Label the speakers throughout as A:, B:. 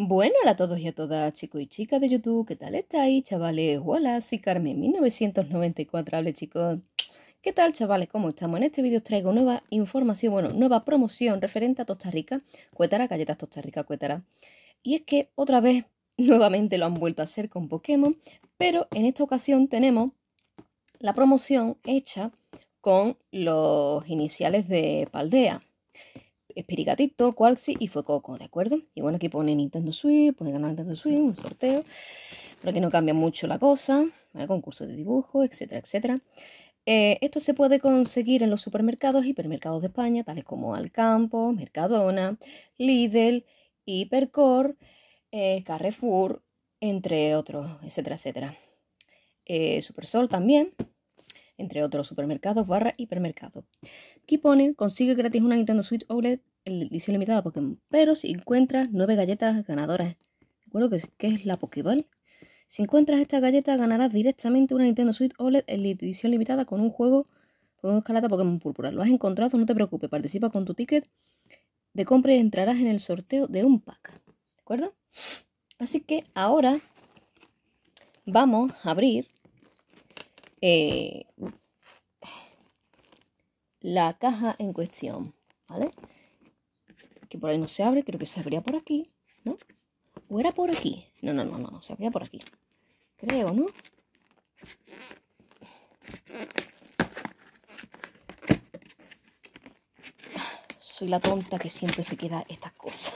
A: Bueno, hola a todos y a todas, chicos y chicas de YouTube, ¿qué tal estáis, chavales? Hola, soy Carmen 1994, hable chicos. ¿Qué tal, chavales? ¿Cómo estamos? En este vídeo os traigo nueva información, bueno, nueva promoción referente a Tosta Rica, Cuétara, galletas Tosta Rica, Cuétara. Y es que otra vez, nuevamente lo han vuelto a hacer con Pokémon, pero en esta ocasión tenemos la promoción hecha con los iniciales de Paldea. Espirigatito, Qualxi y fue Coco, ¿de acuerdo? Y bueno, aquí pone Nintendo Switch, pone ganar Nintendo Switch, un sorteo. pero aquí no cambia mucho la cosa, ¿vale? concurso de dibujo, etcétera, etcétera. Eh, esto se puede conseguir en los supermercados y hipermercados de España, tales como Alcampo, Mercadona, Lidl, Hipercor, eh, Carrefour, entre otros, etcétera, etcétera. Eh, Supersol también, entre otros supermercados barra hipermercado. Aquí pone, consigue gratis una Nintendo Switch OLED en edición limitada Pokémon, pero si encuentras nueve galletas ganadoras, recuerdo que, qué es la Pokéball, si encuentras esta galleta ganarás directamente una Nintendo Switch OLED en edición limitada con un juego Pokémon escalata Pokémon Púrpura. Lo has encontrado, no te preocupes, participa con tu ticket de compra y entrarás en el sorteo de un pack. ¿De acuerdo? Así que ahora vamos a abrir eh, la caja en cuestión, ¿vale? Que por ahí no se abre, creo que se abría por aquí, ¿no? ¿O era por aquí? No, no, no, no, no se abría por aquí. Creo, ¿no? Soy la tonta que siempre se queda estas cosas.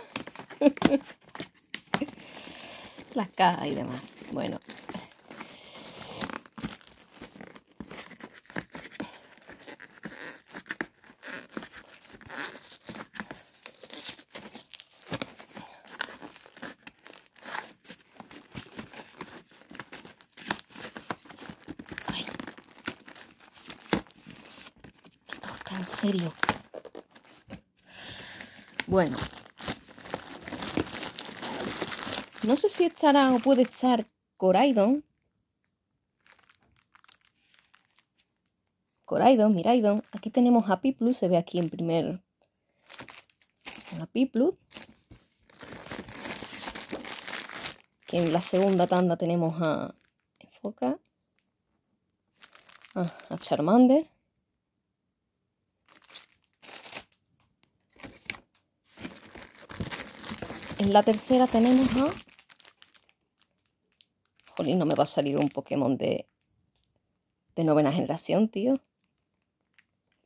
A: Las cajas y demás. Bueno, en serio. Bueno. No sé si estará o puede estar Coraidon. Coraidon, Miraidon. Aquí tenemos a Piplus. se ve aquí en primer... A Piplus. Que en la segunda tanda tenemos a... Enfoca. Ah, a Charmander. En la tercera tenemos a... Jolín, no me va a salir un Pokémon de, de novena generación, tío.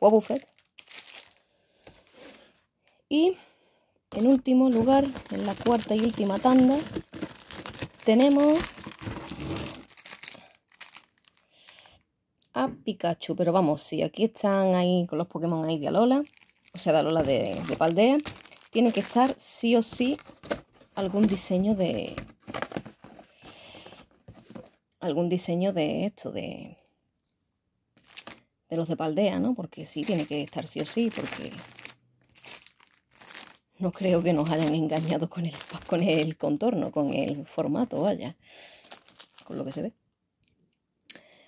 A: Wobbuffet. Y en último lugar, en la cuarta y última tanda, tenemos a Pikachu. Pero vamos, si aquí están ahí con los Pokémon ahí de Alola. O sea, de Alola de, de Paldea tiene que estar sí o sí algún diseño de... algún diseño de esto, de... de los de Paldea, ¿no? Porque sí, tiene que estar sí o sí, porque... No creo que nos hayan engañado con el, con el contorno, con el formato, vaya, con lo que se ve.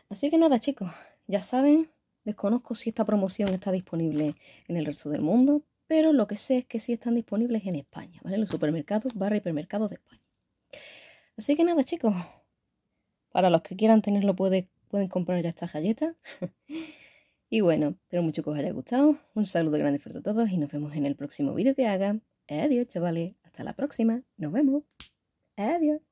A: Así que nada, chicos, ya saben, desconozco si esta promoción está disponible en el resto del mundo, pero lo que sé es que sí están disponibles en España, ¿vale? los supermercados, barra hipermercados de España. Así que nada, chicos, para los que quieran tenerlo pueden comprar ya esta galleta. y bueno, espero mucho que os haya gustado. Un saludo grande fuerte a todos y nos vemos en el próximo vídeo que haga. Adiós, chavales. Hasta la próxima. Nos vemos. Adiós.